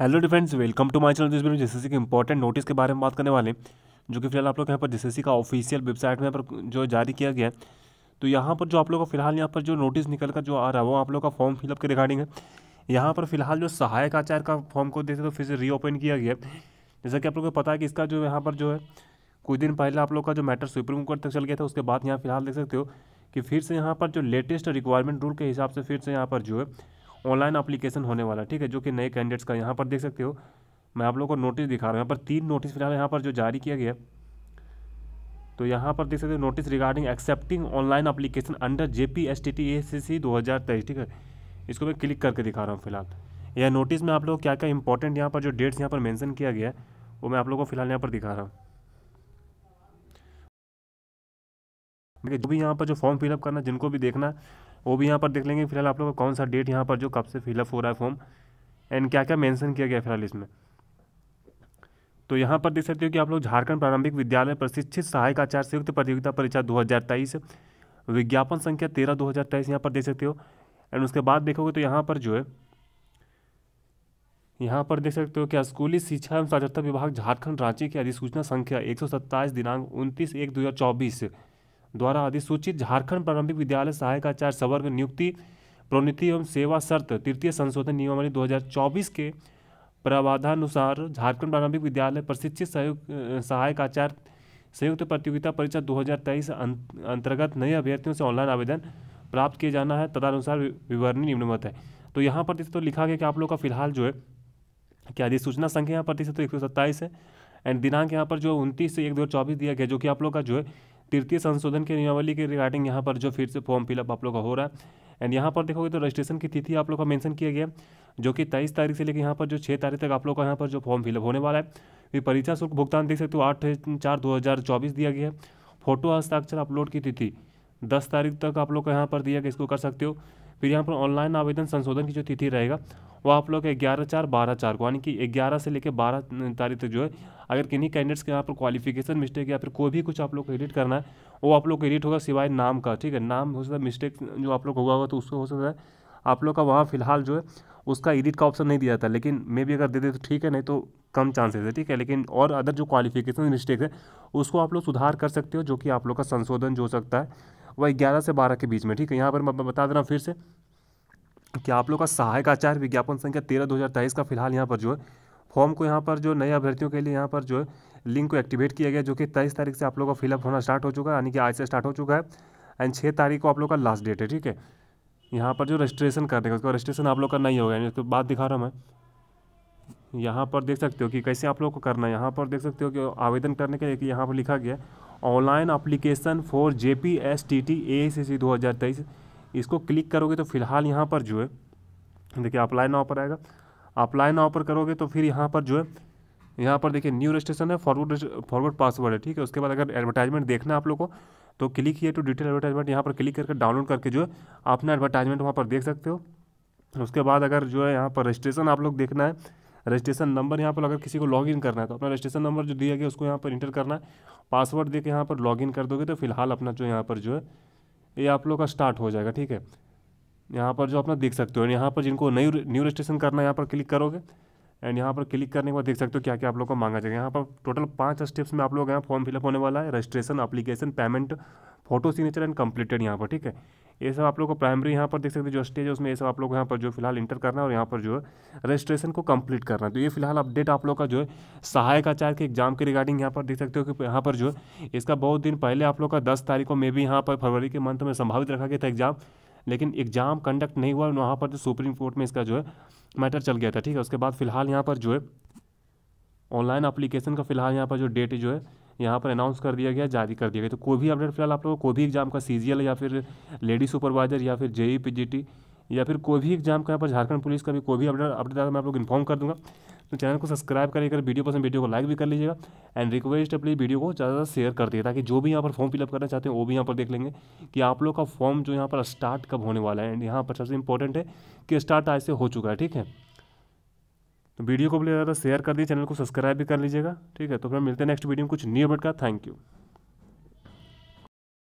hello the friends welcome to my channel जिस video JCC के important notice के बारे में बात करने वाले हैं जो कि फिलहाल आप लोग यहाँ पर जेसीसी का ऑफिशियल वेबसाइट में पर जो जारी किया गया है तो यहाँ पर जो आप लोग का फिलहाल यहाँ पर जो नोटिस निकल कर जो आ रहा है वो आप लोग का फॉर्म फिलअप के रिगार्डिंग है यहाँ पर फिलहाल जो सहायक आचार्य का फॉर्म को देते तो फिर से रीओपन किया गया जैसा कि आप लोग को पता है कि इसका जो यहाँ पर जो है कुछ दिन पहले आप लोग का जो मैटर सुप्रीम कोर्ट तक चल गया था उसके बाद यहाँ फिलहाल देख सकते हो कि फिर से यहाँ पर जो लेटेस्ट रिक्वायरमेंट रूल के हिसाब से फिर से यहाँ पर जो है ऑनलाइन अप्लीकेशन होने वाला ठीक है जो कि नए कैंडिडेट्स का यहाँ पर देख सकते हो मैं आप लोग को नोटिस दिखा रहा हूँ यहाँ पर तीन नोटिस फिलहाल यहाँ पर जो जारी किया गया तो यहाँ पर देख सकते हो notice regarding accepting online application under J P S T T A C C दो हज़ार तेईस ठीक है इसको मैं क्लिक करके दिखा रहा हूँ फिलहाल यह नोटिस में आप लोग क्या क्या इंपॉर्टेंट यहाँ पर जो डेट्स यहाँ पर मेंशन किया गया है वो मैं आप लोगों को फिलहाल यहाँ पर दिखा रहा हूँ देखिए जो भी यहाँ पर जो फॉर्म फिलअप करना जिनको भी देखना वो भी यहाँ पर देख लेंगे फिलहाल आप लोग कौन सा डेट यहाँ पर जो कब से फिलअप हो रहा है फॉर्म एंड क्या क्या मेंशन किया गया फिलहाल इसमें तो यहाँ पर देख सकते हो कि आप लोग झारखंड प्रारंभिक विद्यालय प्रशिक्षित सहायक आचार्य संयुक्त प्रतियोगिता परीक्षा दो विज्ञापन संख्या तेरह दो हज़ार तेईस यहाँ पर देख सकते हो एंड उसके बाद देखोगे तो यहाँ पर जो है यहाँ पर देख सकते हो कि स्कूली शिक्षा एवं साक्षरता विभाग झारखंड रांची की अधिसूचना संख्या एक दिनांक उनतीस एक दो द्वारा अधिसूचित झारखंड प्रारंभिक विद्यालय सहायक आचार्य सवर्ग नियुक्ति प्रोन्नति एवं सेवा शर्त तृतीय संशोधन नियमावली 2024 के प्रावधानुसार झारखंड प्रारंभिक विद्यालय प्रशिक्षित सहायक आचार्य संयुक्त प्रतियोगिता परीक्षा 2023 अं, अंतर्गत नए अभ्यर्थियों से ऑनलाइन आवेदन प्राप्त किए जाना है तदनुसार विवरणी निम्नमत है तो यहाँ पर तो लिखा गया कि आप लोग का फिलहाल जो है क्या अधिसूचना संख्या यहाँ पर तो एक है एंड दिनांक यहाँ पर जो उनतीस से एक दो दिया गया जो कि आप लोग का जो है तृतीय संशोधन के नियमावली के रिगार्डिंग यहाँ पर जो फिर से फॉर्म फिलअप आप लोग का हो रहा है एंड यहाँ पर देखोगे तो रजिस्ट्रेशन की तिथि आप लोग का मैंशन किया गया जो कि तेईस तारीख से लेकर यहाँ पर जो छः तारीख तक आप लोग का यहाँ पर जो फॉर्म फिलअप होने वाला है फिर परीक्षा शुल्क भुगतान देख सकते हो आठ चार दो हज़ार चौबीस दिया गया है फोटो हस्ताक्षर अपलोड की तिथि दस तारीख तक आप लोग को यहाँ पर दिया गया इसको कर सकते हो फिर यहाँ पर ऑनलाइन आवेदन संशोधन की जो तिथि रहेगा वो आप लोग ग्यारह चार बारह चार को यानी कि ग्यारह से लेकर बारह तारीख तक जो है अगर किन्हीं कैंडिडेट्स के यहाँ पर क्वालिफिकेशन मिस्टेक या फिर कोई भी कुछ आप लोग को एडिट करना है वो आप लोग को एडिट होगा सिवाय नाम का ठीक है नाम हो सकता है मिस्टेक जो आप लोग होगा होगा तो उसको हो सकता है आप लोग का वहाँ फिलहाल जो है उसका एडिट का ऑप्शन नहीं दिया जाता लेकिन मे भी अगर दे दे तो ठीक है नहीं तो कम चांसेस है ठीक है लेकिन और अदर जो क्वालिफिकेशन मिस्टेक है उसको आप लोग सुधार कर सकते हो जो कि आप लोग का संशोधन जो हो सकता है वह ग्यारह से बारह के बीच में ठीक है यहाँ पर मैं बता दे रहा हूँ फिर से कि आप लोग का सहायक आचार्य विज्ञापन संख्या तेरह दो का फिलहाल यहाँ पर जो है फॉर्म को यहाँ पर जो नए अभ्यर्थियों के लिए यहाँ पर जो है लिंक को एक्टिवेट किया गया जो कि तेईस तारीख से आप लोग का फिलअप होना स्टार्ट हो चुका है यानी कि आज से स्टार्ट हो चुका है एंड छः तारीख को आप लोग का लास्ट डेट है ठीक है यहाँ पर जो रजिस्ट्रेशन करने का उसका रजिस्ट्रेशन आप लोग का नहीं होगा उसके बाद दिखा रहा हूँ मैं यहाँ पर देख सकते हो कि कैसे आप लोग को करना है यहाँ पर देख सकते हो कि आवेदन करने के लिए यहाँ पर लिखा गया online application for J P S T T A C C दो हज़ार तेईस इसको क्लिक करोगे तो फिलहाल यहाँ पर जो है देखिए अप्लाई नाव पर आएगा अप्लाई नाव पर करोगे तो फिर यहाँ पर जो है यहाँ पर देखिए न्यू रजिस्ट्रेशन है फॉरवर्ड फॉरवर्ड पासवर्ड है ठीक है उसके बाद अगर एडवर्टाइजमेंट देखना है आप लोग को तो क्लिक किए टू तो डिटेल एडवर्टाइजमेंट यहाँ पर क्लिक करके डाउनलोड करके जो है अपना एडवर्टाइजमेंट वहाँ पर देख सकते हो उसके बाद अगर जो है यहाँ पर रजिस्ट्रेशन आप लोग देखना है रजिस्ट्रेशन नंबर यहाँ पर अगर किसी को लॉगिन करना है तो अपना रजिस्ट्रेशन नंबर जो दिया गया उसको यहाँ पर इंटर करना है पासवर्ड दे के यहाँ पर लॉगिन कर दोगे तो फिलहाल अपना जो यहाँ पर जो है ये आप लोग का स्टार्ट हो जाएगा ठीक है यहाँ पर जो अपना देख सकते हो यहाँ पर जिनको नई न्यू रजिस्ट्रेशन करना है यहाँ पर क्लिक करोगे एंड यहाँ पर क्लिक करने के बाद देख सकते हो क्या क्या आप लोग को मांगा जाएगा यहाँ पर टोटल पाँच स्टेप्स में आप लोग यहाँ फॉर्म फिलअप होने वाला है registration application payment photo signature and completed यहाँ पर ठीक है ये सब आप लोग को प्राइमरी यहाँ पर देख सकते हैं जो स्टेज है उसमें ये सब आप लोग को यहाँ पर जो फिलहाल इंटर करना है और यहाँ पर जो है रजिस्ट्रेशन को कंप्लीट करना है तो ये फिलहाल अपडेट आप लोग का जो है सहायक आचार्य के एग्जाम के रिगार्डिंग यहाँ पर देख सकते हो कि यहाँ पर जो है इसका बहुत दिन पहले आप लोग का दस तारीख को मे भी यहाँ पर फरवरी के मंथ में संभावित रखा गया था एग्जाम लेकिन एग्जाम कंडक्ट नहीं हुआ वहाँ पर जो सुप्रीम कोर्ट में इसका जो है मैटर चल गया था ठीक है उसके बाद फिलहाल यहाँ पर जो है ऑनलाइन अप्लीकेशन का फिलहाल यहाँ पर जो डेट जो है यहाँ पर अनाउंस कर दिया गया जारी कर दिया गया तो कोई भी अपडेट फिलहाल आप लोगों को कोई भी एग्जाम का सी या फिर लेडी सुपरवाइजर या फिर जेई पी e या फिर कोई भी एग्जाम का यहाँ पर झारखंड पुलिस का भी कोई भी अपडेट अपडेट आता मैं आप लोग इन्फॉर्म कर दूँगा तो चैनल को सब्सक्राइब करिएगा वीडियो पसंद वीडियो को लाइक भी कर लीजिएगा एंड रिक्वेस्ट अपनी वीडियो को ज़्यादा ज़्यादा शेयर कर दिए ताकि जो भी यहाँ पर फॉर्म फिलअप करना चाहते हैं वो भी यहाँ पर देख लेंगे कि आप लोग का फॉर्म जो यहाँ पर स्टार्ट कब होने वाला है एंड यहाँ पर सबसे इंपॉर्टेंट है कि स्टार्ट आज से हो चुका है ठीक है वीडियो को भी ज़्यादा शेयर कर दीजिए चैनल को सब्सक्राइब भी कर लीजिएगा ठीक है तो फिर मिलते हैं नेक्स्ट वीडियो में कुछ न्यू अपडेट का थैंक यू